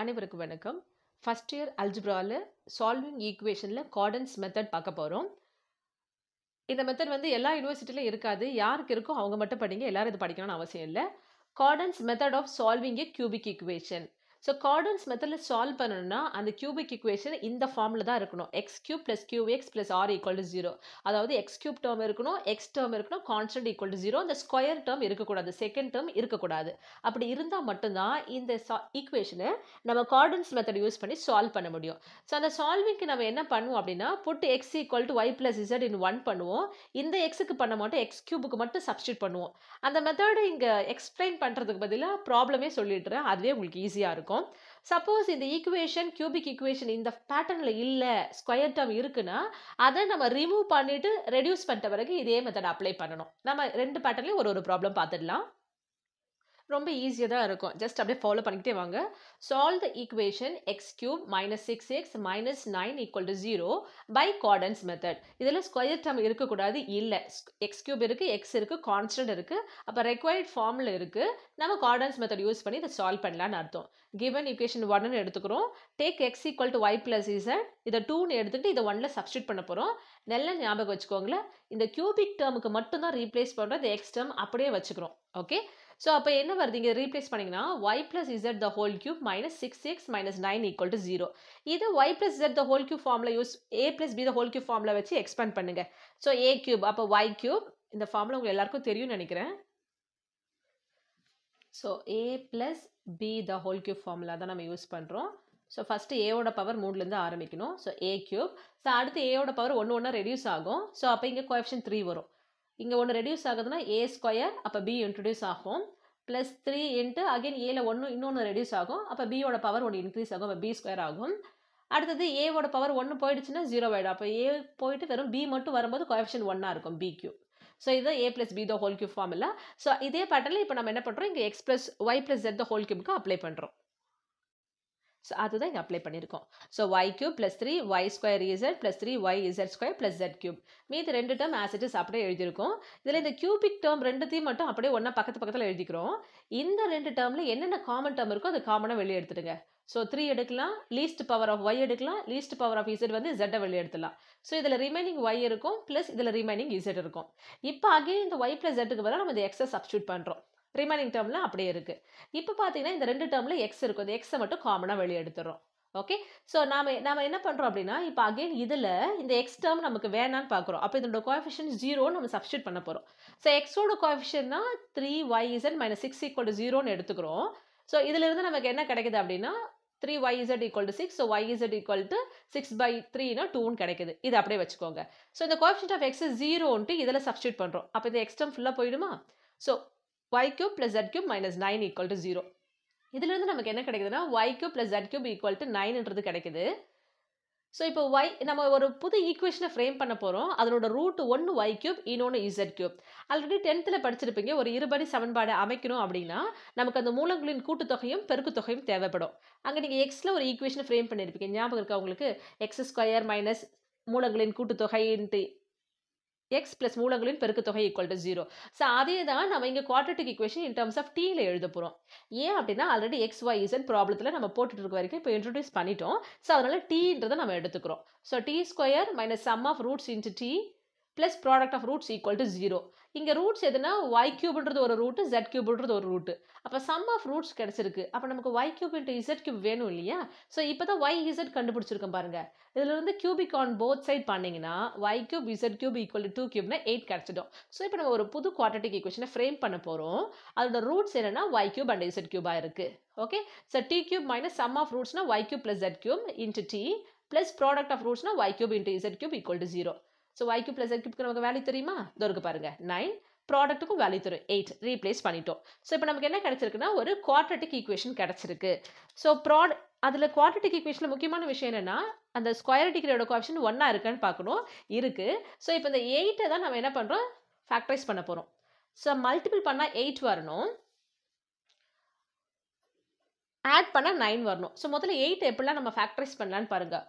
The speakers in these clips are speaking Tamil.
அனைவருக்கும் வணக்கம் ஃபஸ்ட் இயர் அல்ஜிப்ராவில் சால்விங் ஈக்குவேஷனில் கார்டன்ஸ் மெத்தட் பார்க்க போகிறோம் இந்த மெத்தட் வந்து எல்லா யூனிவர்சிட்டியிலும் இருக்காது யாருக்கு இருக்கோ அவங்க மட்டும் படிங்க எல்லோரும் இது படிக்கணும்னு அவசியம் இல்லை Cardan's method of solving a cubic equation so Cardan's மெத்தடில் சால்வ் பண்ணணும்னா அந்த கியூபிக் இக்குவேஷன் இந்த ஃபார்மில் தான் இருக்கணும் x cube plus q x plus r equal to zero அதாவது எக்ஸ் கியூப் டேர்ம் இருக்கணும் எக்ஸ் டேர்ம் இருக்கணும் கான்ஸ்டன்ட் ஈக்குவல் டு ஜீரோ அந்த ஸ்கொயர் டேர்ம் இருக்கக்கூடாது செகண்ட் டேர்ம் இருக்கக்கூடாது அப்படி இருந்தால் மட்டும்தான் இந்த ஈக்குவேஷனை நம்ம கார்டன்ஸ் மெத்தட் யூஸ் பண்ணி சால்வ் பண்ண முடியும் ஸோ அந்த சால்விங்க்கு நம்ம என்ன பண்ணுவோம் அப்படின்னா put x equal to y plus z in one பண்ணுவோம் இந்த எக்ஸுக்கு பண்ண மாட்டோம் எக்ஸ் கியூபுக்கு மட்டும் சப்ஸ்டியூட் பண்ணுவோம் அந்த மெத்தடு இங்கே எக்ஸ்பிளைன் பண்ணுறதுக்கு பதிலாக ப்ராப்ளமே சொல்லிடுறேன் அதுவே உங்களுக்கு ஈஸியாக இருக்கும் இருக்கும் சப்போஸ் இந்த ஈக்குவேஷன் கியூபிக் ஈக்குவேஷன் இந்த பேட்டர்னில் இல்லை ஸ்கொயர் டேர்ம் இருக்குன்னா அதை நம்ம ரிமூவ் பண்ணிவிட்டு ரெடியூஸ் பண்ணிட்ட பிறகு இதே மெத்தட் அப்ளை பண்ணணும் நம்ம ரெண்டு பேட்டர்லேயும் ஒரு ஒரு ப்ராப்ளம் பார்த்துடலாம் ரொம்ப ஈஸியாக தான் இருக்கும் ஜஸ்ட் அப்படியே ஃபாலோ பண்ணிக்கிட்டே வாங்க solve the equation x cube minus six x minus nine equal to zero by Cardan's method இதில் ஸ்கொயர் டேர்ம் இருக்கக்கூடாது இல்லை எக்ஸ் கியூப் இருக்குது எக்ஸ் இருக்குது கான்ஸ்டன்ட் இருக்குது அப்போ ரெக்வயர்ட் ஃபார்மில் இருக்குது நம்ம கார்டன்ஸ் மெத்தட் யூஸ் பண்ணி இதை சால்வ் பண்ணலான்னு அர்த்தம் கிவன் ஈக்குவேஷன் ஒன்னு எடுத்துக்கிறோம் take x equal to y plus z இதை டூன்னு எடுத்துகிட்டு இதை ஒன்ல சப்ஸ்டியூட் பண்ண போகிறோம் நல்ல ஞாபகம் வச்சுக்கோங்களேன் இந்த கியூபிக் டேர்முக்கு மட்டும்தான் ரீப்ளேஸ் பண்ணுறது எக்ஸ் டேர்ம் அப்படியே வச்சுக்கிறோம் ஓகே ஸோ அப்போ என்ன வருது இங்கே ரீப்ளேஸ் பண்ணிங்கன்னா y plus z the whole cube minus six x minus nine equal to zero இது y plus z the whole cube ஃபார்மில் use a plus b the whole cube ஃபார்மில் வச்சு எக்ஸ்பேண்ட் பண்ணுங்கள் ஸோ ஏ கியூப் அப்போ ஒய் கியூப் இந்த ஃபார்மில் உங்களுக்கு எல்லாருக்கும் தெரியும்னு நினைக்கிறேன் so a plus b the whole cube ஃபார்மில் தான் நம்ம யூஸ் பண்ணுறோம் ஸோ ஃபஸ்ட்டு ஏவோட பவர் மூணுலேருந்து ஆரம்பிக்கணும் ஸோ ஏ கியூப் ஸோ அடுத்து ஏவோட பவர் ஒன்று ஒன்றா ரெடியூஸ் ஆகும் ஸோ அப்போ இங்கே கோஎஃபிஷன் த்ரீ வரும் இங்கே ஒன்று ரெடியூஸ் ஆகுதுன்னா ஏ ஸ்கொயர் அப்போ பி இன்ட்ரடியூஸ் ஆகும் ப்ளஸ் த்ரீ இன்ட்டு அகைன் ஏல ஒன்று இன்னொன்று ரெடியூஸ் ஆகும் அப்போ பியோட பவர் ஒன்று இன்க்ரீஸ் ஆகும் அப்போ பி ஸ்கொயர் ஆகும் அடுத்தது ஏவோட பவர் ஒன்று போயிடுச்சுன்னா ஜீரோ ஆகிடும் அப்போ ஏ போயிட்டு வெறும் பி மட்டும் வரும்போது கொயப்ஷன் ஒன்னாக இருக்கும் பி கியூ ஸோ இது a plus b the whole cube இல்லை ஸோ இதே பேட்டர்னில் இப்போ நம்ம என்ன பண்ணுறோம் இங்கே x plus y plus z the whole கியூப்க்கு அப்ளை பண்ணுறோம் ஸோ அதுதான் இங்கே அப்ளை பண்ணியிருக்கோம் so y cube plus three y square z plus three y z square plus z cube மீது ரெண்டு டேர்ம் ஆசிட்டிஸ் அப்படியே எழுதியிருக்கோம் இதில் இந்த கியூபிக் டேர்ம் ரெண்டுத்தையும் மட்டும் அப்படியே ஒன்றா பக்கத்து பக்கத்தில் எழுதிக்கிறோம் இந்த ரெண்டு டேர்மில் என்னென்ன காமன் டேர்ம் இருக்கோ அது காமனாக வெளியே எடுத்துடுங்க ஸோ த்ரீ எடுக்கலாம் லீஸ்ட் பவர் ஆஃப் ஒய் எடுக்கலாம் லீஸ்ட் பவர் ஆஃப் இசட் வந்து ஜெட்டை வெளியே எடுத்துலாம் ஸோ இதில் ரிமைனிங் ஒய் இருக்கும் ப்ளஸ் இதில் ரிமைனிங் இசட் இருக்கும் இப்போ அகைன் இந்த ஒய் ப்ளஸ் ஜெட்டுக்கு வர நம்ம இந்த எக்ஸை சப்ஸ்டியூட் பண்ணுறோம் ரிமைனிங் டேர்ம்லாம் அப்படியே இருக்குது இப்போ பார்த்தீங்கன்னா இந்த ரெண்டு டேர்மில் எக்ஸ் இருக்கும் இந்த எக்ஸை மட்டும் காமனாக வெளியே எடுத்துகிறோம் ஓகே ஸோ நாம் நாம் என்ன பண்ணுறோம் அப்படின்னா இப்போ அகெயின் இதில் இந்த எக்ஸ் டேர்ம் நமக்கு வேணான்னு பார்க்குறோம் அப்போ இதோட கோஎஃபிஷியன் ஜீரோன்னு நம்ம சப்ஸ்டியூட் பண்ண போகிறோம் ஸோ எக்ஸோட கோஎஃபிஷியன்னா three y z minus six equal to ஜீரோன்னு எடுத்துக்கிறோம் ஸோ இதிலிருந்து நமக்கு என்ன கிடைக்குது அப்படின்னா three y z equal to six so y z equal to six by த்ரீனா டூன்னு கிடைக்குது இது அப்படியே வச்சுக்கோங்க ஸோ இந்த கோஎஃபிஷியன்ட் ஆஃப் எக்ஸ் ஜீரோன்ட்டு இதில் சப்ஸ்டியூட் பண்ணுறோம் அப்போ இந்த எக்ஸ்டம் ஃபுல்லாக போயிடுமா so y cube plus z cube minus 9 equal to 0. இதிலிருந்து நமக்கு என்ன கிடைக்குதுன்னா y cube plus z cube equal to 9ன்றது கிடைக்குது ஸோ இப்போ ஒய் நம்ம ஒரு புது ஈக்குவேஷனை ஃப்ரேம் பண்ண போகிறோம் அதனோட ரூட் ஒன்று y கியூப் இன்னொன்று இசட் க்யூப் ஆல்ரெடி டென்த்தில் படிச்சிருப்பீங்க ஒரு இருபடி சமன்பாடு அமைக்கணும் அப்படின்னா நமக்கு அந்த மூலங்களின் கூட்டுத்தொகையும் பெருக்குத்தொகையும் தேவைப்படும் அங்கே நீங்கள் எக்ஸில் ஒரு ஈக்குவேஷனை ஃப்ரேம் பண்ணியிருப்பீங்க ஞாபகம் இருக்கா உங்களுக்கு எக்ஸ் ஸ்கொயர் மைனஸ் மூலங்களின் கூட்டுத்தொகை இன்ட்டு எக்ஸ் ப்ளஸ் மூலங்களின் பெருக்கு தொகை ஈக்குவல் டு ஜீரோ ஸோ அதே தான் நம்ம இங்கே quadratic equation in terms of டீயில் எழுத போகிறோம் ஏன் அப்படின்னா ஆல்ரெடி எக்ஸ் ஒய் இசன் ப்ராப்ளத்தில் நம்ம போட்டுட்டு இருக்க வரைக்கும் இப்போ இன்ட்ரடியூஸ் பண்ணிட்டோம் ஸோ அதனால் டீன்றதை நம்ம எடுத்துக்கிறோம் so t square minus sum of roots into t plus product of roots equal to zero இங்கே ரூட்ஸ் எதுனா ஒய் கியூப்ன்றது ஒரு ரூட்டு ஜெட் கியூப்ன்றது ஒரு ரூட்டு அப்போ சம் ஆஃப் ரூட்ஸ் கிடச்சிருக்கு அப்போ நமக்கு y cube into z cube வேணும் இல்லையா ஸோ இப்போ தான் ஒய் இசட் கண்டுபிடிச்சிருக்கோம் பாருங்கள் இதிலிருந்து கியூபிக் ஆன் போத் சைட் பண்ணிங்கன்னா y cube z cube equal two கியூப்னா எயிட் கிடச்சிடும் ஸோ இப்போ நம்ம ஒரு புது குவாட்டிக் ஈக்குவேஷனை ஃப்ரேம் பண்ண போகிறோம் அதோட ரூட்ஸ் என்னென்னா ஒய் கியூப் அண்ட் இசட் கியூபாக இருக்குது okay so t cube minus sum of ரூட்ஸ்னா y cube plus z cube into t plus product of ரூட்ஸ்னா y cube into z cube equal to zero so ஒய்க்கு ப்ளஸ் எக்யூப்க்கு நமக்கு வேல்யூ தெரியுமா இதற்கு பாருங்கள் நைன் ப்ராடக்ட்டுக்கும் வேல்யூ தரும் எயிட் ரீப்ளேஸ் பண்ணிட்டோம் ஸோ இப்போ நமக்கு என்ன கிடச்சிருக்குன்னா ஒரு குவாட்ரட்டிக் ஈக்குவேஷன் கிடச்சிருக்கு ஸோ ப்ராட் அதில் குவாட்ரட்டிக் ஈக்குவேஷனில் முக்கியமான விஷயம் என்னென்னா அந்த ஸ்கொயர் டிகிரியோட குவாஷன் ஒன்றா இருக்கான்னு பார்க்கணும் இருக்குது ஸோ இப்போ இந்த எயிட்டை தான் நம்ம என்ன பண்ணுறோம் ஃபேக்டரைஸ் பண்ண போகிறோம் ஸோ மல்டிபிள் பண்ணால் எயிட் வரணும் ஆட் பண்ணால் நைன் வரணும் ஸோ முதல்ல எயிட் எப்படிலாம் நம்ம ஃபேக்டரைஸ் பண்ணலான்னு பாருங்கள்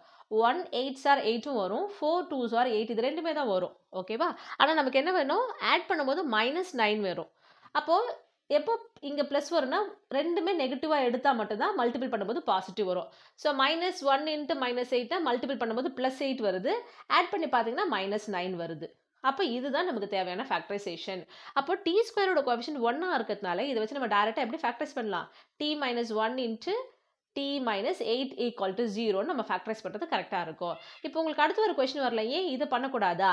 ஒன் எயிட்ஸ் ஆர் எயிட்டும் வரும் ஃபோர் டூ ஆர் எயிட் இது ரெண்டுமே தான் வரும் ஓகேவா ஆனால் நமக்கு என்ன வேணும் ஆட் பண்ணும்போது மைனஸ் நைன் வரும் அப்போது எப்போ இங்கே ப்ளஸ் வரும்னா ரெண்டுமே நெகட்டிவாக எடுத்தால் மட்டும்தான் மல்டிபிள் பண்ணும்போது பாசிட்டிவ் வரும் so minus one into minus எயிட்டை மல்டிபிள் பண்ணும்போது ப்ளஸ் எயிட் வருது ஆட் பண்ணி பார்த்தீங்கன்னா மைனஸ் நைன் வருது அப்போ இதுதான் நமக்கு தேவையான ஃபேக்டரைசேஷன் அப்போ டி ஸ்கொயரோட கோஎஃபிஷியன் ஒன்னாக இருக்கிறதுனால இதை வச்சு நம்ம டேரெக்டாக எப்படி ஃபேக்டரைஸ் பண்ணலாம் t minus one into t minus eight equal to ஜீரோன்னு நம்ம ஃபேக்டரைஸ் பண்ணுறது கரெக்டாக இருக்கும் இப்போ உங்களுக்கு அடுத்து ஒரு கொஷின் வரல ஏன் இதை பண்ணக்கூடாதா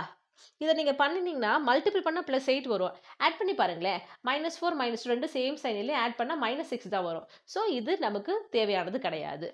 இதை நீங்கள் பண்ணினீங்கன்னா மல்டிபிள் பண்ணால் ப்ளஸ் எயிட் வரும் ஆட் பண்ணி பாருங்களேன் மைனஸ் ஃபோர் மைனஸ் ரெண்டு சேம் சைனிலே ஆட் பண்ணால் மைனஸ் சிக்ஸ் தான் வரும் ஸோ இது நமக்கு தேவையானது கிடையாது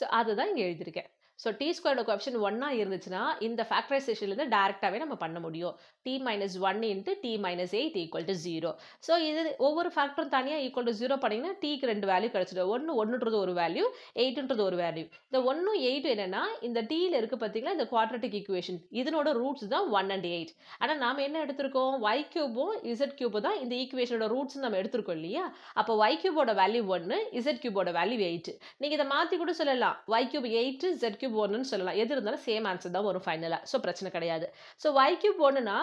ஸோ அதுதான் இங்கே எழுதியிருக்கேன் ஸோ டி ஸ்கொயர்டு கொப்ஷன் ஒன்னாக இருந்துச்சுன்னா இந்த ஃபேக்டரைசேஷன்லேருந்து டேரெக்டாகவே நம்ம பண்ண முடியும் t minus one into t minus eight equal to zero so இது ஒவ்வொரு ஃபேக்டரும் தனியாக ஈக்குவல் டு ஜீரோ பண்ணிங்கன்னா டிக்கு ரெண்டு வேல்யூ கிடச்சிடும் ஒன்று ஒன்றுன்றது ஒரு வேல்யூ எயிட்டுன்றது ஒரு வேல்யூ இந்த ஒன்றும் எயிட் என்னென்னா இந்த டீயில் இருக்கு பார்த்தீங்கன்னா இந்த குவாட்ரட்டிக் ஈக்குவேஷன் இதனோட ரூட்ஸ் தான் ஒன் அண்ட் எயிட் ஆனால் நாம் என்ன எடுத்திருக்கோம் ஒய் கியூபும் இசட் க்யூபும் தான் இந்த ஈக்குவேஷனோட ரூட்ஸ் நம்ம எடுத்திருக்கோம் இல்லையா அப்போ ஒய் கியூபோட வேல்யூ ஒன்று இசட் க்யூபோட வேல்யூ எயிட் நீங்கள் இதை மாற்றி கூட சொல்லலாம் y cube eight z cube cube ஒன்றுன்னு சொல்லலாம் எது இருந்தாலும் சேம் ஆன்சர் தான் வரும் ஃபைனலாக ஸோ பிரச்சனை கிடையாது ஸோ ஒய் கியூப் ஒன்றுனா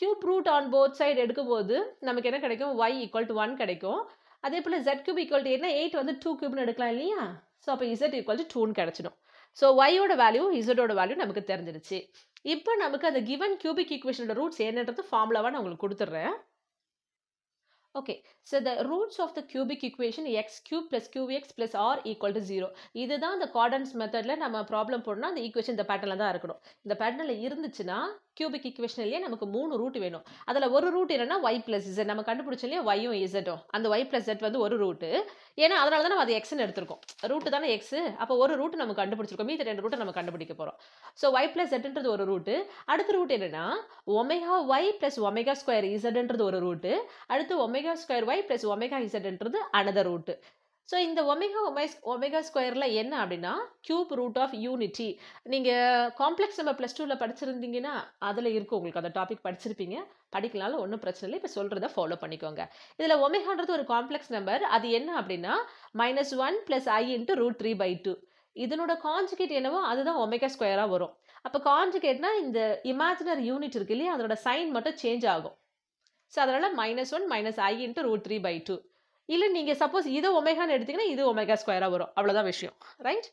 cube root on both side எடுக்கும்போது நமக்கு என்ன கிடைக்கும் ஒய் ஈக்குவல் டு ஒன் கிடைக்கும் அதே போல் ஜெட் கியூப் ஈக்குவல் டு எயிட்னா எயிட் வந்து டூ கியூப்னு எடுக்கலாம் இல்லையா ஸோ அப்போ இசட் ஈக்குவல் டு டூன்னு கிடச்சிடும் ஸோ ஒய்யோட வேல்யூ இசடோட வேல்யூ நமக்கு தெரிஞ்சிருச்சு இப்போ நமக்கு அந்த கிவன் கியூபிக் ஈக்குவேஷனோட ரூட்ஸ் என்னன்றது ஃபார்முலாவாக நான் உங்களுக்கு கொடுத்துட்றேன் Okay, so the roots of the cubic equation x cube plus qx plus r equal to 0. இதுதான் இந்த quadrants methodல நம்ம problem போடுனா இந்த equation இந்த patternல தான் இருக்கணும் இந்த patternல இருந்துச்சுன்னா கியூபிக் இக்குவேஷன்லேயே நமக்கு மூணு ரூட் வேணும் அதில் ஒரு ரூட் என்னன்னா ஒய் பிளஸ் இசட் நம்ம கண்டுபிடிச்சோம் இல்லையா ஒய்யும் இசட்டும் அந்த ஒய் பிளஸ் இசட் வந்து ஒரு ரூட்டு ஏன்னா அதனால தான் நம்ம அது எக்ஸ்னு எடுத்திருக்கோம் ரூட்டு தானே எக்ஸ் அப்போ ஒரு ரூட் நம்ம கண்டுபிடிச்சிருக்கோம் மீதி ரெண்டு ரூட்டை நம்ம கண்டுபிடிக்க போகிறோம் ஸோ ஒய் பிளஸ் இசட்ன்றது ஒரு ரூட்டு அடுத்த ரூட் என்னன்னா omega y plus omega square இசட்ன்றது ஒரு ரூட்டு அடுத்து omega square y plus omega இசட்ன்றது அனதர் ரூட்டு ஸோ இந்த ஒமேகா ஒமே ஒமேகா ஸ்கொயரில் என்ன அப்படின்னா க்யூப் ரூட் ஆஃப் யூனிட்டி நீங்கள் காம்ப்ளெக்ஸ் நம்ம ப்ளஸ் டூவில் படிச்சிருந்தீங்கன்னா அதில் இருக்கும் உங்களுக்கு அந்த டாபிக் படிச்சிருப்பீங்க படிக்கலாம் ஒன்றும் பிரச்சனை இல்லை இப்போ சொல்கிறத ஃபாலோ பண்ணிக்கோங்க இதில் ஒமேகான்றது ஒரு காம்ப்ளெக்ஸ் நம்பர் அது என்ன அப்படின்னா minus one plus i into root three by two இதனோட காஞ்சுகேட் என்னவோ அதுதான் ஒமேகா ஸ்கொயராக வரும் அப்போ காஞ்சுகேட்னா இந்த இமேஜினரி யூனிட் இருக்கு இல்லையா அதோட சைன் மட்டும் சேஞ்ச் ஆகும் ஸோ அதனால் minus one minus i into root three by two இல்லை நீங்கள் சப்போஸ் இது ஒமேகான்னு எடுத்தீங்கன்னா இது ஒமேகா ஸ்கொயராக வரும் அவ்வளோதான் விஷயம் ரைட்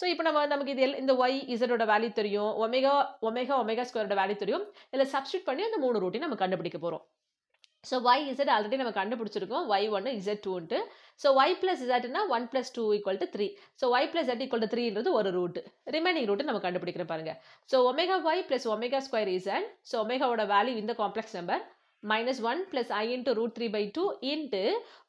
ஸோ இப்போ நம்ம நமக்கு இது இந்த ஒய் இசடோட வேல்யூ தெரியும் ஒமேகா ஒமேகா ஒமேகா ஸ்கொயரோட வேல்யூ தெரியும் இல்லை சப்ஸ்டியூட் பண்ணி அந்த மூணு ரூட்டையும் நம்ம கண்டுபிடிக்க போகிறோம் ஸோ ஒய் இசட் ஆல்ரெடி நம்ம கண்டுபிடிச்சிருக்கோம் ஒய் ஒன்று இசட் டூன்ட்டு ஸோ ஒய் ப்ளஸ் இசட்னா one plus two equal to three so y plus z equal to த்ரீன்றது ஒரு ரூட் ரிமைனிங் ரூட்டு நம்ம கண்டுபிடிக்கிற பாருங்க so omega y plus omega square z so ஒமேகாவோட வேல்யூ இந்த complex number minus one plus i into root three by two into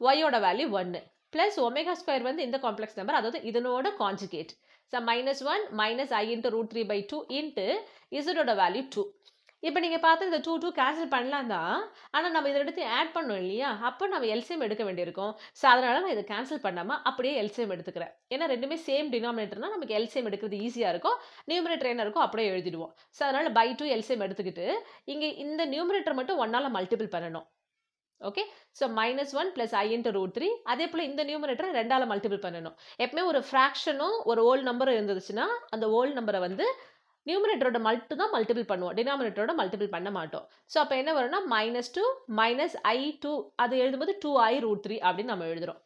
ஒய்யோட வேல்யூ ஒன்று ப்ளஸ் ஒமேகா ஸ்கொயர் வந்து இந்த காம்ப்ளெக்ஸ் நம்பர் அதாவது இதனோட conjugate so minus one minus i into root three by two into இசடோட வேல்யூ டூ இப்போ நீங்கள் பார்த்து இந்த டூ டூ கேன்சல் பண்ணலாம் தான் ஆனால் நம்ம இதை எடுத்து ஆட் பண்ணோம் இல்லையா அப்போ நம்ம எல்சிஎம் எடுக்க வேண்டியிருக்கும் ஸோ அதனால் நான் இதை கேன்சல் பண்ணாமல் அப்படியே எல்சிஎம் எடுத்துக்கிறேன் ஏன்னா ரெண்டுமே சேம் டினாமினேட்டர்னா நமக்கு எல்சிஎம் எடுக்கிறது ஈஸியாக இருக்கும் நியூமினேட்டர் என்ன இருக்கும் அப்படியே எழுதிடுவோம் ஸோ அதனால் பை டூ எல்சிஎம் எடுத்துக்கிட்டு இங்கே இந்த நியூமினேட்டர் மட்டும் ஒன்னால் மல்டிபிள் பண்ணணும் okay so minus one plus i into root three அதே போல் இந்த நியூமரேட்டரை ரெண்டால் மல்டிபிள் பண்ணணும் எப்பவுமே ஒரு ஃப்ராக்ஷனும் ஒரு ஓல்டு நம்பரும் இருந்துச்சுன்னா அந்த ஓல்டு நம்பரை வந்து நியூமினேட்டரோட மல்ட்டு தான் மல்டிபிள் பண்ணுவோம் டினாமினேட்டரோட மல்டிபிள் பண்ண மாட்டோம் ஸோ அப்போ என்ன வரும்னா minus two minus i two அது எழுதும்போது டூ ஐ ரூட் த்ரீ அப்படின்னு நம்ம எழுதுகிறோம்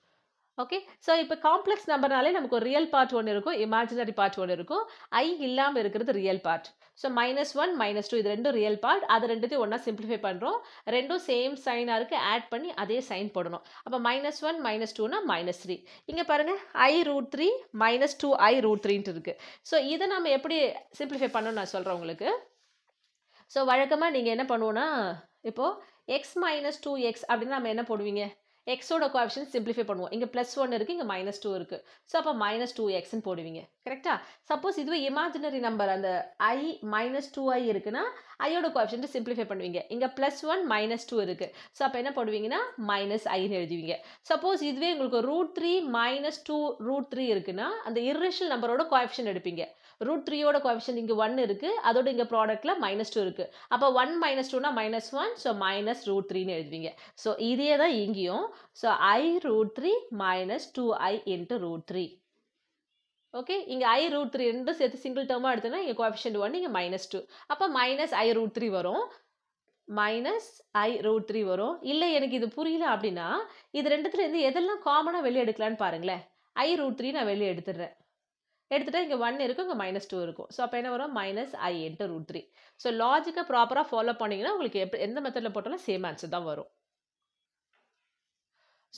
ஓகே ஸோ இப்போ காம்ப்ளெக்ஸ் நம்பர்னாலே நமக்கு ஒரு ரியல் பார்ட் ஒன்று இருக்கும் இமேஜினரி பார்ட் ஒன்று இருக்கும் ஐ இல்லாமல் இருக்கிறது real part so minus one minus two இது ரெண்டும் ரியல் பார்ட் அது ரெண்டுத்தையும் ஒன்றா சிம்பிளிஃபை பண்ணுறோம் ரெண்டும் சேம் சைனாக இருக்குது ஆட் பண்ணி அதே சைன் போடணும் அப்போ மைனஸ் ஒன் மைனஸ் டூனா மைனஸ் த்ரீ இங்கே பாருங்கள் i root three minus two i root த்ரீன்ட்டு இருக்குது ஸோ இதை நம்ம எப்படி சிம்பிளிஃபை பண்ணணும் நான் சொல்கிறேன் உங்களுக்கு ஸோ வழக்கமாக நீங்கள் என்ன பண்ணுவோன்னா இப்போது எக்ஸ் மைனஸ் டூ எக்ஸ் அப்படின்னு நம்ம என்ன போடுவீங்க எக்ஸோட கோஆப்ஷன் சிம்பிளிஃபை பண்ணுவோம் இங்கே ப்ளஸ் ஒன் இருக்குது இங்கே மைனஸ் டூ இருக்குது ஸோ அப்போ மைனஸ் டூ எக்ஸ்ன்னு போடுவீங்க கரெக்டாக சப்போஸ் இதுவே இமாஜினரி நம்பர் அந்த ஐ மைனஸ் டூ ஐ இருக்குன்னா ஐயோட கோஆப்ஷன் சிம்பிளிஃபை பண்ணுவீங்க இங்கே ப்ளஸ் ஒன் மைனஸ் டூ இருக்குது ஸோ அப்போ என்ன போடுவீங்கன்னா மைனஸ் ஐன்னு எழுதுவீங்க சப்போஸ் இதுவே உங்களுக்கு root three minus two root three இருக்குன்னா அந்த இரேஷனல் நம்பரோட கோஆப்ஷன் எடுப்பீங்க ரூட் த்ரீயோட கோஎஃபிஷியன் இங்கே ஒன் இருக்குது அதோட இங்கே ப்ராடக்ட்டில் மைனஸ் டூ இருக்குது அப்போ ஒன் மைனஸ் டூனா minus one so minus root த்ரீனு எழுதுவீங்க ஸோ இதே தான் இங்கேயும் so i root three minus two i into root three okay இங்கே ஐ ரூட் த்ரீ ரெண்டும் சேர்த்து சிங்கிள் டேர்மாக எடுத்தோன்னா இங்கே கோஎஃபிஷியன்ட் ஒன் இங்கே மைனஸ் டூ அப்போ மைனஸ் ஐ ரூட் த்ரீ வரும் மைனஸ் ஐ ரூட் த்ரீ வரும் இல்லை எனக்கு இது புரியல அப்படின்னா இது ரெண்டுத்துலேருந்து எதெல்லாம் காமனாக வெளியே எடுக்கலான்னு பாருங்களேன் ஐ ரூட் த்ரீ நான் வெளியே எடுத்துடுறேன் எடுத்துகிட்டா இங்கே ஒன் இருக்கும் இங்கே மைனஸ் டூ இருக்கும் ஸோ அப்போ என்ன வரும் minus i into root three so லாஜிக்காக ப்ராப்பராக ஃபாலோ பண்ணிங்கன்னா உங்களுக்கு எப்படி எந்த மெத்தடில் போட்டாலும் சேம் ஆன்சர் தான் வரும்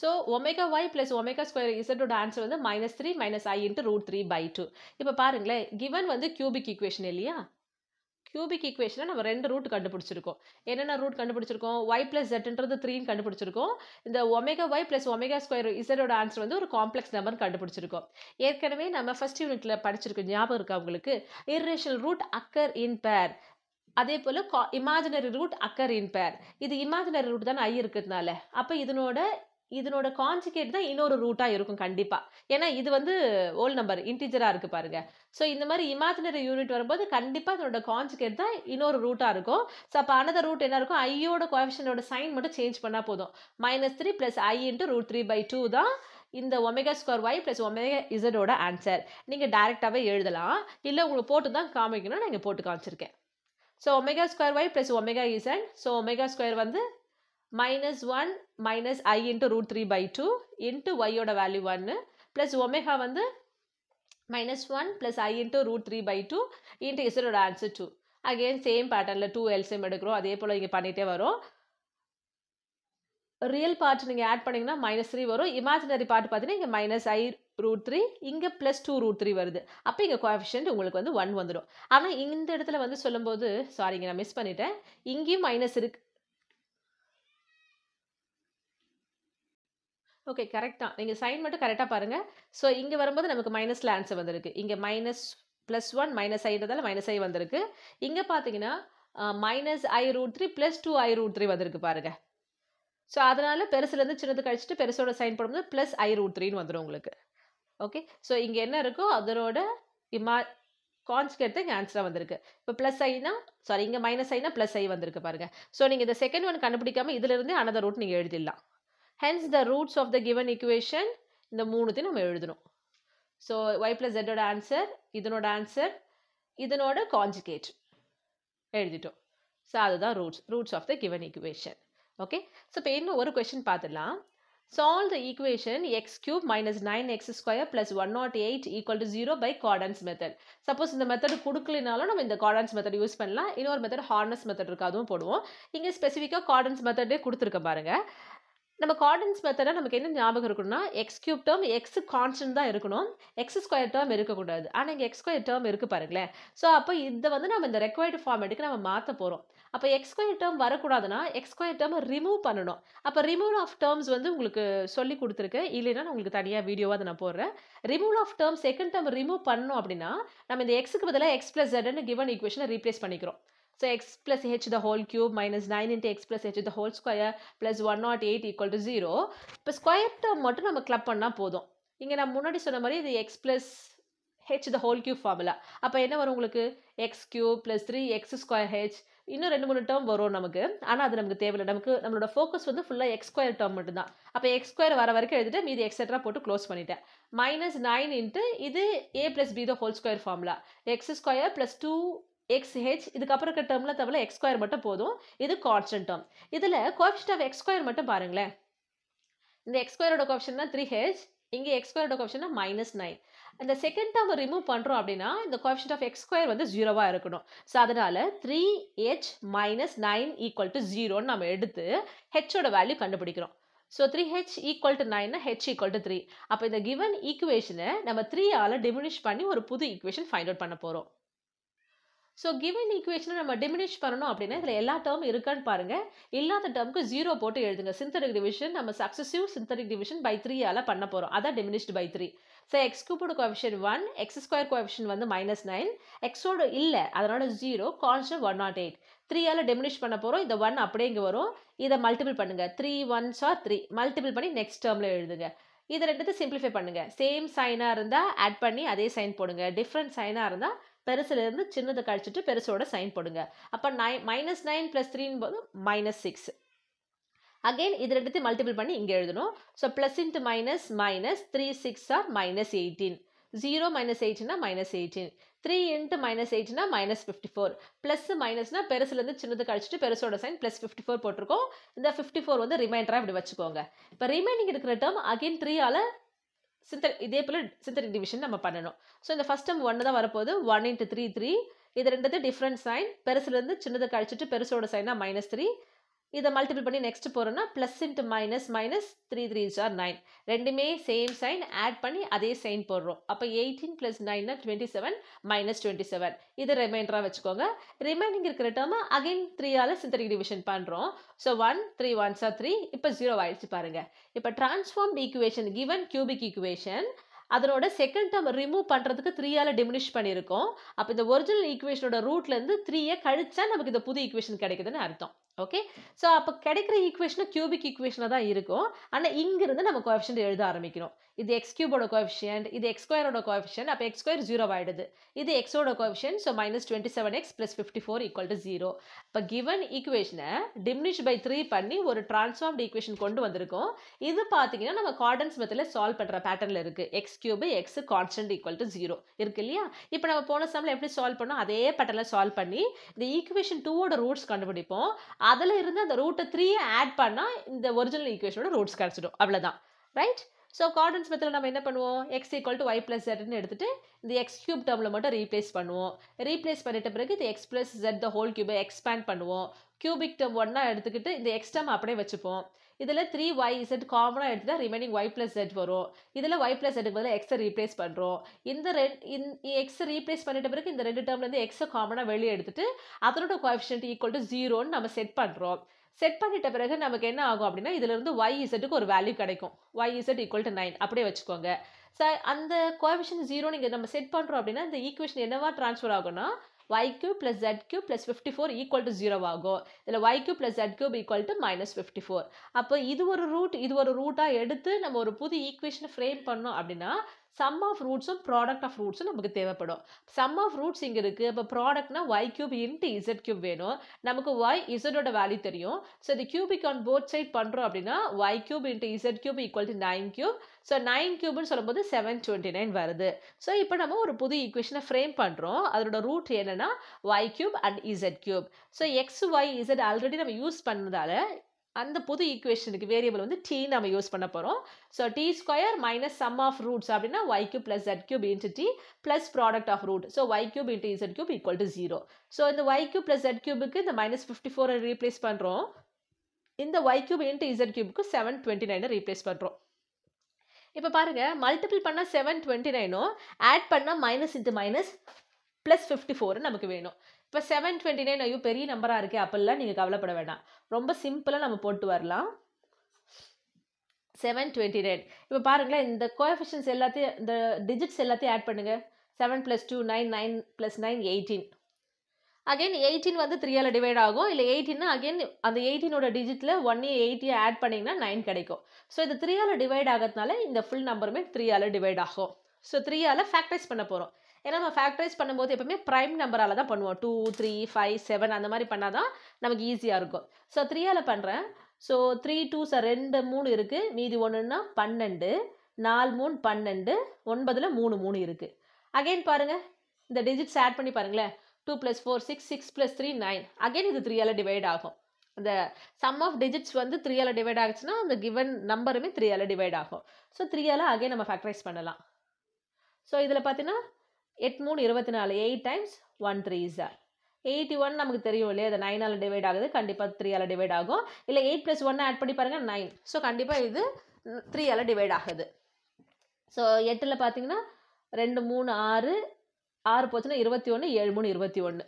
so omega y plus omega square இசட்டோட ஆன்சர் வந்து minus three minus i into root three by two இப்போ பாருங்களேன் கிவன் வந்து கியூபிக் ஈக்குவேஷன் இல்லையா கியூபிக் ஈக்குவேஷனை நம்ம ரெண்டு ரூட் கண்டுபிடிச்சிருக்கோம் என்னென்ன ரூட் கண்டுபிடிச்சிருக்கோம் ஒய் ப்ளஸ் ஜெட்ன்றது த்ரீன்னு கண்டுபிடிச்சிருக்கோம் இந்த omega y plus omega square இசடோட ஆன்சர் வந்து ஒரு காம்ப்ளெக்ஸ் நம்பர் கண்டுபிடிச்சிருக்கோம் ஏற்கனவே நம்ம ஃபஸ்ட் யூனிட்ல படிச்சிருக்கோம் ஞாபகம் இருக்கா உங்களுக்கு இர்ரேஷனல் ரூட் அக்கர் இன் பேர் அதே போல் கா இமாஜினரி ரூட் அக்கர் இன் பேர் இது இமாஜினரி ரூட் தானே ஐ இருக்கிறதுனால அப்போ இதனோட இதனோட கான்ஜிகேட் தான் இன்னொரு ரூட்டாக இருக்கும் கண்டிப்பாக ஏன்னா இது வந்து ஓல் நம்பர் இன்டீஜராக இருக்குது பாருங்கள் ஸோ இந்த மாதிரி இமேஜினரி யூனிட் வரும்போது கண்டிப்பாக அதனோட கான்ஜிகேட் தான் இன்னொரு ரூட்டாக இருக்கும் ஸோ அப்போ அனதர் ரூட் என்ன இருக்கும் ஐயோட கோஎஃபிஷனோட சைன் மட்டும் சேஞ்ச் பண்ணால் போதும் minus three plus i into root three by two தான் இந்த omega square y plus omega இசடோட ஆன்சர் நீங்கள் டைரெக்டாகவே எழுதலாம் இல்லை உங்களுக்கு போட்டு தான் காமிக்கணும் நான் இங்கே போட்டு காமிச்சிருக்கேன் so omega square y plus omega z so omega square வந்து minus one minus i into root three by two into ஒய்யோட வேல்யூ ஒன்று ப்ளஸ் ஒமேகா வந்து minus one plus i into root three by two into இசரோட ஆன்சர் டூ அகெயின் சேம் பேட்டர்னில் டூ எல்சிஎம் எடுக்கிறோம் அதே போல் இங்கே பண்ணிகிட்டே வரும் ரியல் பார்ட் நீங்கள் ஆட் பண்ணிங்கன்னா மைனஸ் த்ரீ வரும் இமேஜினரி பார்ட் பார்த்தீங்கன்னா இங்கே மைனஸ் ஐ ரூட் த்ரீ இங்கே ப்ளஸ் டூ ரூட் த்ரீ வருது அப்போ இங்கே கோஎஃபிஷியன்ட் உங்களுக்கு வந்து ஒன் வந்துடும் ஆனால் இந்த இடத்துல வந்து சொல்லும்போது சாரி இங்கே நான் மிஸ் பண்ணிட்டேன் இங்கேயும் மைனஸ் இருக்கு ஓகே கரெக்டாக நீங்கள் சைன் மட்டும் கரெக்டாக பாருங்கள் ஸோ இங்கே வரும்போது நமக்கு மைனஸில் ஆன்சர் வந்திருக்கு இங்கே மைனஸ் ப்ளஸ் ஒன் மைனஸ் ஐன்றதால மைனஸ் ஐ வந்திருக்கு இங்கே பார்த்தீங்கன்னா minus i root three plus two i root three வந்திருக்கு பாருங்கள் ஸோ அதனால் பெருசுலேருந்து சின்னது கழிச்சிட்டு பெருசோட சைன் போடும்போது ப்ளஸ் ஐ ரூட் த்ரீன்னு வந்துடும் உங்களுக்கு ஓகே ஸோ இங்கே என்ன இருக்கோ அதனோட இம்மா கான்ஸ்கேட்டு இங்கே ஆன்சராக வந்திருக்கு இப்போ ப்ளஸ் ஐனா சாரி இங்கே மைனஸ் ஐனா ப்ளஸ் ஐ வந்திருக்கு பாருங்கள் ஸோ நீங்கள் இந்த செகண்ட் ஒன் கண்டுபிடிக்காமல் இதிலிருந்தே அனதர் ரூட் நீங்கள் எழுதிடலாம் hence the roots of the given equation இந்த மூணுத்தையும் நம்ம எழுதணும் ஸோ ஒய் ப்ளஸ் ஜெட்டோட ஆன்சர் இதனோட ஆன்சர் இதனோட காஞ்சிகேட் எழுதிட்டோம் ஸோ அதுதான் roots roots of the given equation okay so இப்போ இன்னும் ஒரு கொஷின் பார்த்துடலாம் solve the equation x cube minus nine x square plus one nought eight equal to zero by Cardan's method suppose இந்த மெத்தட் கொடுக்கலினாலும் நம்ம இந்த கார்டன்ஸ் மெத்தட் யூஸ் பண்ணலாம் இன்னொரு மெத்தட் ஹார்னஸ் மெத்தட் இருக்குது அதுவும் போடுவோம் இங்கே ஸ்பெசிஃபிக்காக கார்டன்ஸ் மெத்தடே கொடுத்துருக்க பாருங்கள் நம்ம கார்டன்ஸ் மெத்தடை நமக்கு என்ன ஞாபகம் இருக்கணும்னா x cube term x constant தான் இருக்கணும் எக்ஸ் ஸ்கொயர் டேர்ம் இருக்கக்கூடாது ஆனால் இங்கே எக்ஸ் ஸ்கொயர் டேர்ம் இருக்குது பாருங்களேன் ஸோ அப்போ இதை வந்து நம்ம இந்த ரெக்வயர்டு ஃபார்மேட்டுக்கு நம்ம மாற்ற போகிறோம் அப்போ எக்ஸ் ஸ்கொயர் டேர்ம் வரக்கூடாதுன்னா எக்ஸ் ஸ்கொயர் டேர்ம் ரிமூவ் பண்ணணும் அப்போ ரிமூவ் ஆஃப் டேர்ம்ஸ் வந்து உங்களுக்கு சொல்லி கொடுத்துருக்கேன் இல்லைன்னா நான் உங்களுக்கு தனியாக வீடியோவாக அதை நான் போடுறேன் remove of term second term remove பண்ணணும் அப்படின்னா நம்ம இந்த எக்ஸுக்கு பதிலாக எக்ஸ் பிளஸ் ஜெட்னு கிவன் ஈக்குவேஷனை ரீப்ளேஸ் பண்ணிக்கிறோம் So x plus h the whole cube minus 9 into x plus h the whole square plus 108 equal to 0. இப்போ ஸ்கொயர் டேர்ம் மட்டும் நம்ம கிளப் பண்ணால் போதும் இங்கே நான் முன்னாடி சொன்ன மாதிரி இது x plus h the whole cube formula அப்போ என்ன வரும் உங்களுக்கு x cube plus three x square h இன்னும் ரெண்டு மூணு டேர்ம் வரும் நமக்கு ஆனால் அது நமக்கு தேவையில்லை நமக்கு நம்மளோட ஃபோக்கஸ் வந்து ஃபுல்லாக எக்ஸ் ஸ்கொயர் டேர்ம் மட்டும்தான் அப்போ எக்ஸ் ஸ்கொயர் வர வரைக்கும் எழுதிட்டு மீது எக்ஸெட்ரா போட்டு க்ளோஸ் பண்ணிட்டேன் மைனஸ் நைன் இன்ட்டு இது a plus b the whole square formula x square plus two x h இதுக்கப்புறம் இருக்க டேர்மில் தவிர எக்ஸ் ஸ்கொயர் மட்டும் போதும் இது கான்ஸ்டன்ட் டேர்ம் இதில் கோஎஃபிஷியன்ட் ஆஃப் எக்ஸ் ஸ்கொயர் மட்டும் பாருங்களேன் இந்த எக்ஸ் ஸ்கொயரோட கோஎஃபிஷியன் தான் த்ரீ ஹெச் இங்கே எக்ஸ் ஸ்கொயரோட கோஎஃபிஷியன் மைனஸ் நைன் இந்த செகண்ட் டேர்ம் ரிமூவ் பண்ணுறோம் அப்படின்னா இந்த கோஎஃபிஷியன்ட் ஆஃப் எக்ஸ் ஸ்கொயர் வந்து ஜீரோவாக இருக்கணும் ஸோ அதனால் three h minus nine equal to ஜீரோன்னு நம்ம எடுத்து ஹெச்சோட வேல்யூ கண்டுபிடிக்கிறோம் so three h equal to நைன்னா ஹெச் ஈக்குவல் டு த்ரீ அப்போ இந்த கிவன் ஈக்குவேஷனை நம்ம த்ரீ ஆல் டிமினிஷ் பண்ணி ஒரு புது ஈக்குவேஷன் ஃபைண்ட் அவுட் பண்ண போகிறோம் ஸோ கிவன் ஈக்குவேஷனை நம்ம டிமினிஷ் பண்ணணும் அப்படின்னா இதில் எல்லா டேர்ம் இருக்கான்னு பாருங்கள் இல்லாத டேர்முக்கு ஜீரோ போட்டு எழுதுங்க சிந்தட்டிக் டிவிஷன் நம்ம சக்ஸசிவ் சிந்தட்டிக் டிவிஷன் பை த்ரீயால் பண்ண போகிறோம் அதான் diminished by three so x கூப்போட coefficient one x square coefficient வந்து மைனஸ் நைன் எக்ஸோட இல்லை அதனால் zero constant one nought eight த்ரீயால் டிமினிஷ் பண்ண போகிறோம் இந்த ஒன் அப்படியே இங்கே வரும் இதை மல்டிபிள் பண்ணுங்கள் three one are three multiple பண்ணி நெக்ஸ்ட் டேர்மில் எழுதுங்க இதை ரெண்டுத்தையும் சிம்பிளிஃபை பண்ணுங்கள் சேம் சைனாக இருந்தால் ஆட் பண்ணி அதே சைன் போடுங்க டிஃப்ரெண்ட் சைனாக இருந்தால் பெருசுலேருந்து சின்னதை கழிச்சிட்டு பெருசோட சைன் போடுங்க அப்போ நைன் மைனஸ் நைன் ப்ளஸ் த்ரீன்னு போது மைனஸ் சிக்ஸ் அகெயின் இது ரெண்டுத்தையும் மல்டிபிள் பண்ணி இங்கே எழுதணும் so plus into minus minus three six are minus eighteen zero minus எயிட்னா minus eighteen three into minus எயிட்னா மைனஸ் ஃபிஃப்டி ஃபோர் ப்ளஸ் மைனஸ்னா பெருசுலேருந்து சின்னது கழிச்சிட்டு பெருசோட சைன் ப்ளஸ் ஃபிஃப்டி ஃபோர் போட்டிருக்கோம் இந்த ஃபிஃப்டி ஃபோர் வந்து ரிமைண்டராக இப்படி வச்சுக்கோங்க இப்போ ரிமைனிங் இருக்கிற டேர்ம் அகைன் ஆல் சிந்தர் இதே போல் சிந்தடிக் டிவிஷன் நம்ம பண்ணணும் ஸோ இந்த ஃபஸ்ட் டம் ஒன்று தான் வரப்போகுது ஒன் இன்ட்டு த்ரீ த்ரீ இது ரெண்டது டிஃப்ரெண்ட் சைன் பெருசுலேருந்து சின்னதை கழிச்சிட்டு பெருசோட சைனாக மைனஸ் த்ரீ இதை மல்டிபிள் பண்ணி நெக்ஸ்ட் போகிறோன்னா plus into minus minus three three are nine ரெண்டுமே சேம் சைன் ஆட் பண்ணி அதே சைன் போடுறோம் அப்போ எயிட்டீன் ப்ளஸ் நைன்னா twenty seven minus twenty seven இது ரிமைண்டராக வச்சுக்கோங்க ரிமைனிங் இருக்கிற டேர்மை அகைன் த்ரீயால் சிந்தரிக் டிவிஷன் பண்ணுறோம் so one three one are three இப்போ ஜீரோ ஆயிடுச்சு பாருங்கள் இப்போ transform equation given cubic equation அதனோட செகண்ட் டேம் ரிமூவ் பண்ணுறதுக்கு த்ரீயால் டிமினிஷ் பண்ணியிருக்கோம் அப்போ இந்த ஒரிஜினல் ஈக்குவேஷனோட ரூட்லேருந்து த்ரீயை கழிச்சா நமக்கு இந்த புது ஈக்குவேஷன் கிடைக்குதுன்னு அர்த்தம் ஓகே ஸோ அப்போ கிடைக்கிற ஈக்குவேஷனும் கியூபிக் ஈக்குவேஷனாக தான் இருக்கும் ஆனால் இங்கிருந்து நம்ம கோஎஃபிஷியன்ட் எழுத ஆரம்பிக்கிறோம் இது எக்ஸ் கியூபோட கோஎஃபிஷியன்ட் இது எக்ஸ் ஸ்கொயரோட கோஎஃபிஷியன்ட் அப்போ எக்ஸ் ஸ்கொயர் ஜீரோ ஆகிடுது இது எக்ஸோட coefficient so minus twenty seven x plus fifty four equal to zero இப்போ கிவன் ஈக்குவேஷனை டிமினிஷ் பை த்ரீ பண்ணி ஒரு டிரான்ஸ்ஃபார்ம்டு ஈக்குவேஷன் கொண்டு வந்திருக்கோம் இது பார்த்தீங்கன்னா நம்ம கார்டன்ஸ் மெத்தில் சால்வ் பண்ணுற பேட்டர்னில் இருக்குது x cube x constant equal to zero இருக்கு இல்லையா இப்போ நம்ம போன சம்மில் எப்படி சால்வ் பண்ணோம் அதே பேட்டர்னில் சால்வ் பண்ணி இந்த ஈக்குவேஷன் டூவோட ரூட்ஸ் கண்டுபிடிப்போம் அதில் இருந்து அந்த ரூட்டை த்ரீயை ஆட் பண்ணால் இந்த ஒரிஜினல் ஈக்குவேஷனோட ரூட்ஸ் கிடச்சிடும் அவ்வளோதான் ரைட் ஸோ கார்டன்ஸ் மெத்தில் நம்ம என்ன பண்ணுவோம் x equal to y plus ஜெட்னு எடுத்துகிட்டு இந்த எக்ஸ் கியூப் டேர்மில் மட்டும் ரீப்ளேஸ் பண்ணுவோம் ரீப்ளேஸ் பண்ணிட்ட பிறகு இந்த x plus z the whole கியூபை எக்ஸ்பேண்ட் பண்ணுவோம் கியூபிக் டேம் ஒன்னாக எடுத்துக்கிட்டு இந்த எக்ஸ் டேம் அப்படியே வச்சுப்போம் இதில் த்ரீ ஒய் இசட் காமனாக எடுத்து தான் ரிமைனிங் ஒய் ப்ளஸ் ஜெட் வரும் இதில் ஒய் ப்ளஸ் ஜெட்டுக்கு பதில் எக்ஸை ரீப்ளேஸ் பண்ணுறோம் இந்த ரெண் இந் எக்ஸை ரீப்ளேஸ் பண்ணிட்ட பிறகு இந்த ரெண்டு டேர்ம்லேருந்து எக்ஸை காமனாக வெளியே எடுத்துட்டு அதனோட கோஎஃபிஷியன்ட் ஈக்குவல் டு ஜீரோன்னு நம்ம செட் பண்ணுறோம் செட் பண்ணிட்ட பிறகு நமக்கு என்ன ஆகும் அப்படின்னா இதுலேருந்து ஒய் இசட்டுக்கு ஒரு வேல்யூ கிடைக்கும் y z equal to nine அப்படியே வச்சுக்கோங்க ஸோ அந்த கோஎஃபிஷியன் ஜீரோ நீங்கள் நம்ம செட் பண்ணுறோம் அப்படின்னா இந்த ஈக்குவேஷன் என்னவா ட்ரான்ஸ்ஃபர் ஆகும்னா y cube plus z cube plus fifty four equal to zero ஆகும் இதில் y plus plus z cube equal to minus fifty four அப்போ இது ஒரு ரூட் இது ஒரு ரூட்டாக எடுத்து நம்ம ஒரு புது ஈக்குவேஷனை ஃப்ரேம் பண்ணோம் அப்படின்னா சம் ஆஃப் ரூட்ஸும் ப்ராடக்ட் ஆஃப் ரூட்ஸும் நமக்கு தேவைப்படும் சம் ஆஃப் ரூட்ஸ் இங்கே இருக்குது இப்போ ப்ராடக்ட்னா y cube into z cube வேணும் நமக்கு ஒய் இசடோட வேல்யூ தெரியும் ஸோ இது கியூபிக் ஆன் போத் சைட் பண்ணுறோம் அப்படின்னா y cube into z cube equal to nine cube so nine கியூப்னு சொல்லும்போது செவன் டுவெண்ட்டி நைன் வருது ஸோ இப்போ நம்ம ஒரு புது ஈக்குவேஷனை ஃப்ரேம் பண்ணுறோம் அதோட ரூட் என்னென்னா y cube and z cube so x y z already நம்ம யூஸ் பண்ணதால் அந்த புது ஈக்குவேஷனுக்கு வேரியபிள் வந்து டி நம்ம யூஸ் பண்ண போகிறோம் so t square minus sum of roots அப்படின்னா y cube plus z cube into t plus product of root so y cube into z cube equal to zero so இந்த ஒய் கியூப் ப்ளஸ் ஜெட் கியூபுக்கு இந்த மைனஸ் ஃபிஃப்டி ஃபோரை ரீப்ளேஸ் பண்ணுறோம் இந்த ஒய் கியூப் இன்ட்டு இசட் கியூபுக்கு செவன் டுவெண்ட்டி நைனை ரீப்ளேஸ் பண்ணுறோம் இப்போ பாருங்கள் மல்டிபிள் பண்ணால் செவன் டுவெண்ட்டி நைனும் ஆட் பண்ணால் minus into minus plus fifty four நமக்கு வேணும் இப்போ செவன் டுவெண்ட்டி நைன் ஐயோ பெரிய நம்பராக இருக்கே அப்படிலாம் நீங்கள் கவலைப்பட வேண்டாம் ரொம்ப சிம்பிளாக நம்ம போட்டு வரலாம் செவன் டுவெண்ட்டி நைன் இப்போ பாருங்களேன் இந்த கோஎஃபிஷன்ஸ் எல்லாத்தையும் இந்த டிஜிட்ஸ் எல்லாத்தையும் ஆட் பண்ணுங்கள் seven plus two nine nine plus nine eighteen again eighteen வந்து த்ரீயால் டிவைட் ஆகும் இல்லை எயிட்டீன் அகைன் அந்த எயிட்டீனோட டிஜிட்டில் ஒன்னே எயிட்டியை ஆட் பண்ணிங்கன்னா நைன் கிடைக்கும் ஸோ இது த்ரீயால் டிவைட் ஆகிறதுனால இந்த ஃபுல் நம்பருமே த்ரீயால் டிவைட் ஆகும் ஸோ த்ரீயால் ஃபேக்டரைஸ் பண்ண போகிறோம் ஏன்னா நம்ம ஃபேக்டரைஸ் பண்ணும்போது எப்பவுமே ப்ரைம் நம்பரால் தான் பண்ணுவோம் டூ த்ரீ ஃபைவ் செவன் அந்த மாதிரி பண்ணால் தான் நமக்கு ஈஸியாக இருக்கும் ஸோ த்ரீயால் பண்ணுறேன் ஸோ த்ரீ டூ சார் ரெண்டு மூணு இருக்குது மீதி ஒன்றுன்னா பன்னெண்டு நாலு மூணு பன்னெண்டு ஒன்பதில் மூணு மூணு இருக்குது அகெயின் பாருங்கள் இந்த டிஜிட்ஸ் ஆட் பண்ணி பாருங்களேன் two plus four six six plus three nine again இது த்ரீயால் டிவைட் ஆகும் அந்த சம் ஆஃப் டிஜிட்ஸ் வந்து த்ரீயால் டிவைட் ஆகுச்சுன்னா அந்த கிவன் நம்பருமே த்ரீயால் டிவைட் ஆகும் ஸோ த்ரீயால் அகைன் நம்ம ஃபேக்டரைஸ் பண்ணலாம் ஸோ இதில் பார்த்தீங்கன்னா மூணு இருபத்தி நாலு eight times one three are eighty one நமக்கு தெரியும் இல்லையா அது நைனால் டிவைட் ஆகுது கண்டிப்பாக த்ரீயால் டிவைட் ஆகும் இல்லை எயிட் ப்ளஸ் ஒன்று ஆட் பண்ணி பாருங்கள் நைன் ஸோ கண்டிப்பாக இது த்ரீயால் டிவைட் ஆகுது ஸோ எட்டில் பார்த்தீங்கன்னா ரெண்டு மூணு ஆறு ஆறு போச்சுன்னா இருபத்தி ஒன்று ஏழு மூணு இருபத்தி ஒன்று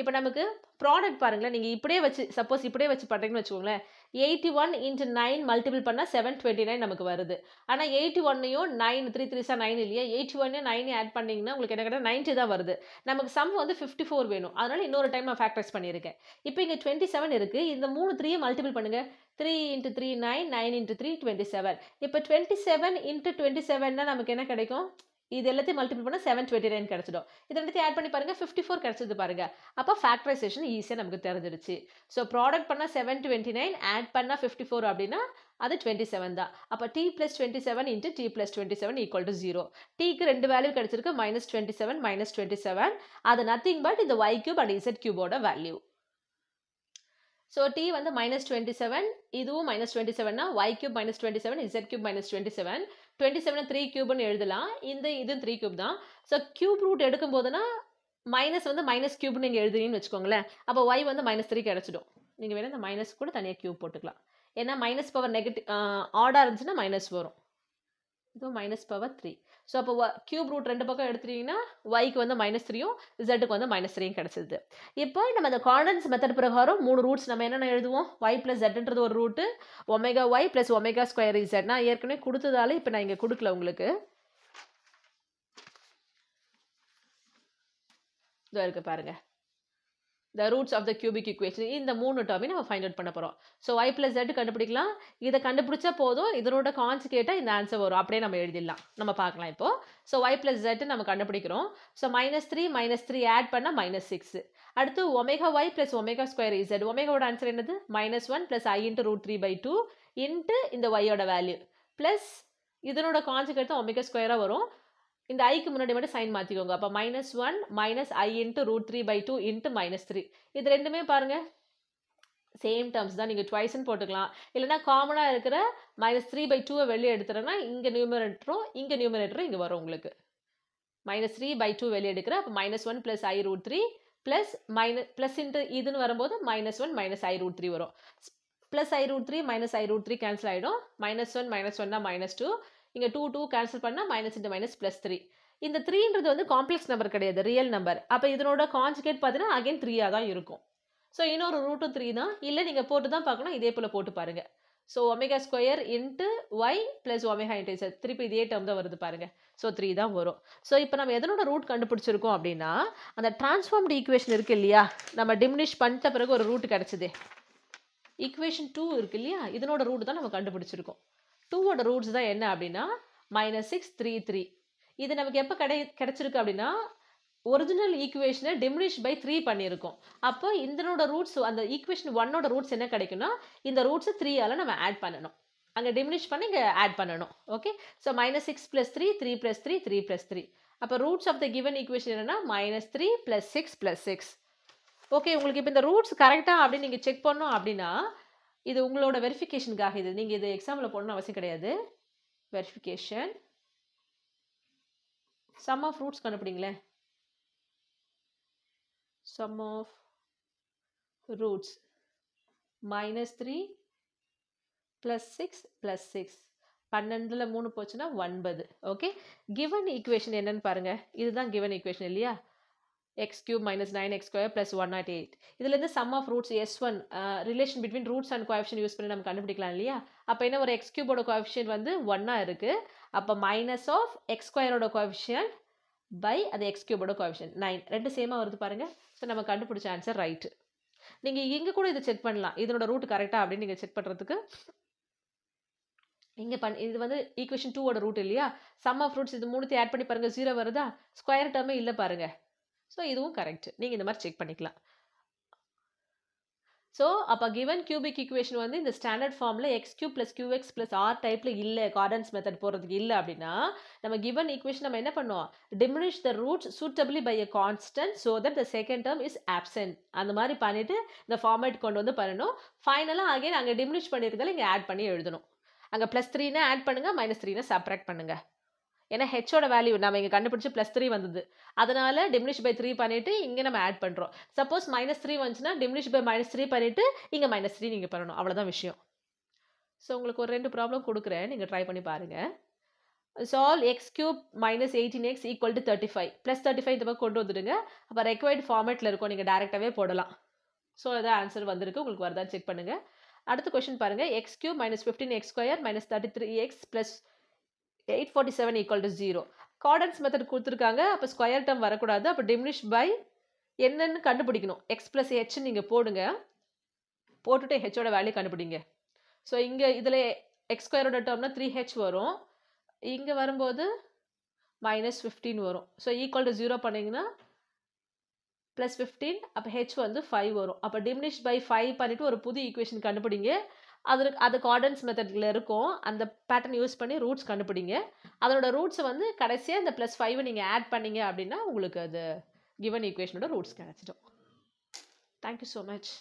இப்போ நமக்கு ப்ராடக்ட் பாருங்களேன் நீங்கள் இப்படியே வச்சு சப்போஸ் இப்படியே வச்சு பண்ணுறீங்கன்னு வச்சுக்கோங்களேன் eighty one into nine multiple பண்ணால் செவன் டுவெண்ட்டி நைன் நமக்கு வருது ஆனால் எயிட்டி ஒன்னையும் nine three three are nine இல்லையா எயிட்டி ஒன்னே நைன் ஆட் பண்ணிங்கன்னா உங்களுக்கு என்ன கேட்டால் நைன்ட்டி தான் வருது நமக்கு சம் வந்து ஃபிஃப்டி ஃபோர் வேணும் அதனால் இன்னொரு டைம் நான் ஃபேக்டர்ஸ் பண்ணியிருக்கேன் இப்போ இங்கே டுவெண்ட்டி செவன் இருக்குது இந்த மூணு த்ரீயை மல்டிபிள் பண்ணுங்கள் three into three nine nine into three twenty seven இப்போ டுவெண்ட்டி செவன் இன்ட்டு டுவெண்ட்டி செவன்னா நமக்கு என்ன கிடைக்கும் இது எல்லாத்தையும் மல்டிபிள் பண்ணால் செவன் டுவெண்ட்டி நைன் கிடச்சிடும் இது ரெண்டுத்தையும் ஆட் பண்ணி பாருங்கள் ஃபிஃப்டி ஃபோர் கிடச்சது பாருங்கள் அப்போ ஃபேக்டரைசேஷன் ஈஸியாக நமக்கு தெரிஞ்சிடுச்சு ஸோ ப்ராடக்ட் பண்ணால் செவன் டுவெண்ட்டி நைன் ஆட் பண்ணால் ஃபிஃப்டி ஃபோர் அப்படின்னா அது டுவெண்ட்டி செவன் தான் அப்போ t plus twenty seven into t plus twenty seven equal to zero டீக்கு ரெண்டு வேல்யூ கிடச்சிருக்கு minus twenty seven minus twenty seven அது நத்திங் பட் இந்த ஒய் கியூப் அண்ட் இசட் கியூபோட வேல்யூ ஸோ டி வந்து மைனஸ் டுவெண்ட்டி செவன் இதுவும் மைனஸ் டுவெண்ட்டி செவன்னா y cube minus twenty seven z cube minus twenty seven twenty செவனை த்ரீ கியூப்னு எழுதலாம் இந்த இது த்ரீ கியூப் தான் ஸோ கியூப் ரூட் எடுக்கும் போதுன்னா மைனஸ் வந்து மைனஸ் கியூப்னு நீங்கள் எழுதுறீங்கன்னு வச்சுக்கோங்களேன் அப்போ ஒய் வந்து மைனஸ் த்ரீ கிடச்சிடும் நீங்கள் வேணால் இந்த மைனஸ் கூட தனியாக கியூப் போட்டுக்கலாம் ஏன்னா மைனஸ் பவர் நெகட்டிவ் ஆடாக இருந்துச்சுன்னா மைனஸ் வரும் இது மைனஸ் பவர் த்ரீ ஸோ அப்போ கியூப் ரூட் ரெண்டு பக்கம் எடுத்துட்டீங்கன்னா ஒய்க்கு வந்து மைனஸ் த்ரீயும் இசட்டுக்கு வந்து மைனஸ் த்ரீயும் கிடச்சிது இப்போ நம்ம அந்த கார்டன்ஸ் மெத்தட் பிரகாரம் மூணு ரூட்ஸ் நம்ம என்னென்ன எழுதுவோம் ஒய் ப்ளஸ் ஜெட்ன்றது ஒரு root omega y plus omega square z நான் ஏற்கனவே கொடுத்ததால இப்போ நான் இங்கே கொடுக்கல உங்களுக்கு இதோ இருக்குது பாருங்கள் the roots of the cubic equation இந்த மூணு டேர்மே நம்ம ஃபைண்ட் அவுட் பண்ண போகிறோம் ஸோ ஒய் ப்ளஸ் ஜெட் கண்டுபிடிக்கலாம் இதை கண்டுபிடிச்சா போதும் இதனோட கான்ஸ் கேட்டால் இந்த ஆன்சர் வரும் அப்படியே நம்ம எழுதிடலாம் நம்ம பார்க்கலாம் இப்போது ஸோ ஒய் ப்ளஸ் ஜெட் நம்ம கண்டுபிடிக்கிறோம் so minus three minus three add பண்ணால் மைனஸ் சிக்ஸ் அடுத்து omega y plus omega square z ஒமேகாவோட ஆன்சர் என்னது minus one plus i into root three by two into இந்த ஒய்யோட வேல்யூ ப்ளஸ் இதனோட கான்சிக்வெண்ட் தான் ஒமேகா ஸ்கொயராக வரும் இந்த ஐக்கு முன்னாடி மட்டும் சைன் மாற்றிக்கோங்க அப்போ minus one minus i into root three by two into minus three இது ரெண்டுமே பாருங்கள் சேம் டேர்ம்ஸ் தான் நீங்கள் ட்வைஸ்ன்னு போட்டுக்கலாம் இல்லைனா காமனாக இருக்கிற மைனஸ் த்ரீ பை டூவை வெளியே எடுத்துகிறேன்னா இங்கே நியூமரேட்டரும் இங்கே நியூமரேட்டரும் இங்கே வரும் உங்களுக்கு மைனஸ் த்ரீ பை டூ வெளியே எடுக்கிற அப்போ minus one plus i root three plus minus plus into இதுன்னு வரும்போது minus one minus i root three வரும் plus i root three minus i root three cancel ஆகிடும் மைனஸ் ஒன் மைனஸ் ஒன்னா மைனஸ் டூ இங்கே டூ டூ கேன்சல் பண்ணால் minus into minus plus three இந்த த்ரீன்றது வந்து காம்ப்ளெக்ஸ் நம்பர் கிடையாது ரியல் நம்பர் அப்போ இதனோட கான்ஜுகேட் பார்த்தீங்கன்னா அகைன் த்ரீயாக தான் இருக்கும் ஸோ இன்னொரு ரூட்டும் த்ரீ தான் இல்லை நீங்கள் போட்டு தான் பார்க்கணும் இதே போல் போட்டு பாருங்கள் so omega square into y plus omega into திருப்பி இதே டேம் தான் வருது பாருங்கள் ஸோ த்ரீ தான் வரும் ஸோ இப்போ நம்ம எதனோட ரூட் கண்டுபிடிச்சிருக்கோம் அப்படின்னா அந்த டிரான்ஸ்ஃபார்ம்டு ஈக்குவேஷன் இருக்குது இல்லையா நம்ம டிமினிஷ் பண்ணிட்ட பிறகு ஒரு ரூட் கிடச்சிது ஈக்குவேஷன் டூ இருக்கு இல்லையா இதனோட ரூட் தான் நம்ம கண்டுபிடிச்சிருக்கோம் டூவோட ரூட்ஸ் தான் என்ன அப்படின்னா மைனஸ் சிக்ஸ் த்ரீ த்ரீ இது நமக்கு எப்போ கிடை கிடச்சிருக்கு அப்படின்னா ஒரிஜினல் ஈக்குவேஷனை டிமினிஷ் பை த்ரீ பண்ணியிருக்கோம் அப்போ இந்தனோட ரூட்ஸ் அந்த ஈக்குவேஷன் ஒன்னோட ரூட்ஸ் என்ன கிடைக்கும்னா இந்த ரூட்ஸை த்ரீயால் நம்ம ஆட் பண்ணணும் அங்கே டிமினிஷ் பண்ணி இங்கே ஆட் பண்ணணும் okay so minus six plus three three plus three three plus three அப்போ roots of the given equation என்னென்னா minus three plus six plus six okay உங்களுக்கு இப்போ இந்த ரூட்ஸ் கரெக்டாக அப்படின்னு நீங்கள் செக் பண்ணோம் அப்படின்னா இது உங்களோட வெரிஃபிகேஷனுக்காக இது நீங்கள் இது எக்ஸாமில் போடணும் அவசியம் கிடையாது வெரிஃபிகேஷன் சம் ஆஃப் ரூட்ஸ் கண்டுபிடிங்களே sum of roots minus three plus six plus six பன்னெண்டில் மூணு போச்சுன்னா ஒன்பது ஓகே கிவன் ஈக்குவேஷன் என்னன்னு பாருங்கள் இதுதான் கிவன் ஈக்குவேஷன் இல்லையா x cube minus nine x square plus one nought eight இதுலேருந்து sum of roots s one relation between roots and coefficient use பண்ணி நம்ம கண்டுபிடிக்கலாம் இல்லையா அப்போ என்ன ஒரு எக்ஸ் கியூபோட கோஎஃபிஷியன் வந்து ஒன்னாக இருக்குது அப்போ மைனஸ் ஆஃப் எக்ஸ் ஸ்கொயரோட கோஎஃபிஷியன் பை அது எக்ஸ் கியூபோட கோஎஃபிஷியன் நைன் ரெண்டு சேமாக வருது பாருங்கள் ஸோ நம்ம கண்டுபிடிச்ச ஆன்சர் ரைட்டு நீங்கள் இங்கே கூட இதை செக் பண்ணலாம் இதனோட ரூட் கரெக்டாக அப்படின்னு நீங்கள் செக் பண்ணுறதுக்கு இங்கே பண் இது வந்து ஈக்குவேஷன் டூவோட ரூட் இல்லையா சம் ஆஃப் ரூட்ஸ் இது மூணுத்தையும் ஆட் பண்ணி பாருங்கள் ஜீரோ வருதா ஸ்கொயர் டேர்மே இல்லை பாருங்கள் ஸோ இதுவும் கரெக்ட் நீங்கள் இந்த மாதிரி செக் பண்ணிக்கலாம் ஸோ அப்போ கிவன் கியூபிக் ஈக்குவேஷன் வந்து இந்த ஸ்டாண்டர்ட் ஃபார்மில் x q plus x plus r டைப்பில் இல்லை கார்டன்ஸ் மெத்தட் போகிறதுக்கு இல்லை அப்படின்னா நம்ம கிவன் ஈக்குவேஷன் நம்ம என்ன பண்ணுவோம் diminish the root suitably by a constant so that the second term is absent அந்த மாதிரி பண்ணிவிட்டு இந்த ஃபார்மேட் கொண்டு வந்து பண்ணணும் ஃபைனலாக அகைன் அங்கே டிமினிஷ் பண்ணியிருக்கிறதால இங்கே ஆட் பண்ணி எழுதணும் அங்கே ப்ளஸ் த்ரீனா ஆட் பண்ணுங்கள் மைனஸ் த்ரீனா செப்ரேட் பண்ணுங்கள் ஏன்னா ஹெச்சோட வேல்யூ நம்ம இங்கே கண்டுபிடிச்சி ப்ளஸ் த்ரீ வந்தது அதனால் டிமினிஷ் பை த்ரீ பண்ணிவிட்டு இங்கே நம்ம ஆட் பண்ணுறோம் சப்போஸ் மைனஸ் த்ரீ வந்துச்சுன்னா டிமினிஷ் பை மைனஸ் த்ரீ பண்ணிவிட்டு இங்கே மைனஸ் த்ரீ நீங்கள் பண்ணணும் அவ்வளோதான் விஷயம் ஸோ உங்களுக்கு ஒரு ரெண்டு ப்ராப்ளம் கொடுக்குறேன் நீங்கள் ட்ரை பண்ணி பாருங்கள் solve x cube minus eighteen x equal to thirty five plus thirty five இந்த மாதிரி கொண்டு வந்துடுங்க அப்போ ரெக்வைர்டு ஃபார்மேட்டில் இருக்கும் நீங்கள் டேரெக்டாகவே போடலாம் ஸோ அதான் ஆன்சர் வந்திருக்கு உங்களுக்கு வருதான்னு செக் பண்ணுங்கள் அடுத்த கொஷின் பாருங்கள் x cube minus fifteen x square minus thirty three x plus eight forty seven equal to zero Cardan's method கொடுத்துருக்காங்க அப்போ ஸ்கொயர் டம் வரக்கூடாது அப்போ டிமினிஷ் பை என்னென்னு கண்டுபிடிக்கணும் எக்ஸ் ப்ளஸ் ஹெச்னு நீங்கள் போடுங்க போட்டுட்டு ஹெச்சோட வேல்யூ கண்டுபிடிங்க ஸோ இங்கே இதில் எக்ஸ் ஸ்கொயரோட டேர்ம்னா த்ரீ ஹெச் வரும் இங்கே வரும்போது மைனஸ் ஃபிஃப்டீன் வரும் ஸோ ஈக்குவல் டு ஜீரோ பண்ணிங்கன்னா ப்ளஸ் ஃபிஃப்டீன் அப்போ ஹெச் வந்து ஃபைவ் வரும் அப்போ டிமினிஷ் பை ஃபைவ் பண்ணிவிட்டு ஒரு புது ஈக்குவேஷன் கண்டுபிடிங்க அதற்கு அது கார்டன்ஸ் மெத்தடில் இருக்கும் அந்த பேட்டர்ன் யூஸ் பண்ணி ரூட்ஸ் கண்டுபிடிங்க அதனோட ரூட்ஸை வந்து கடைசியாக இந்த ப்ளஸ் ஃபைவை நீங்கள் ஆட் பண்ணிங்க அப்படின்னா உங்களுக்கு அது கிவன் ஈக்குவேஷனோட ரூட்ஸ் கிடச்சிடும் தேங்க்யூ ஸோ மச்